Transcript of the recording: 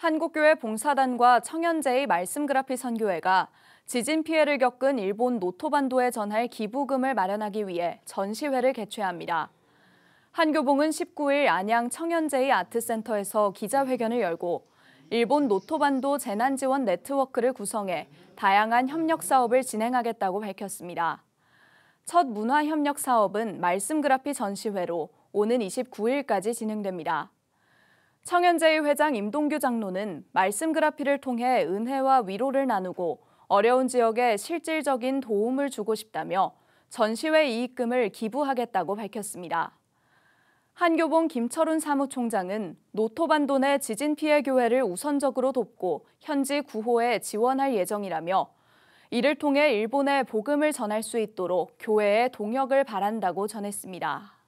한국교회 봉사단과 청년제의 말씀 그라피 선교회가 지진 피해를 겪은 일본 노토반도에 전할 기부금을 마련하기 위해 전시회를 개최합니다. 한교봉은 19일 안양 청년제의 아트센터에서 기자회견을 열고 일본 노토반도 재난지원 네트워크를 구성해 다양한 협력 사업을 진행하겠다고 밝혔습니다. 첫 문화협력 사업은 말씀 그라피 전시회로 오는 29일까지 진행됩니다. 청현재의 회장 임동규 장로는 말씀 그라피를 통해 은혜와 위로를 나누고 어려운 지역에 실질적인 도움을 주고 싶다며 전시회 이익금을 기부하겠다고 밝혔습니다. 한교봉 김철훈 사무총장은 노토반도 내 지진 피해 교회를 우선적으로 돕고 현지 구호에 지원할 예정이라며 이를 통해 일본에 복음을 전할 수 있도록 교회에 동역을 바란다고 전했습니다.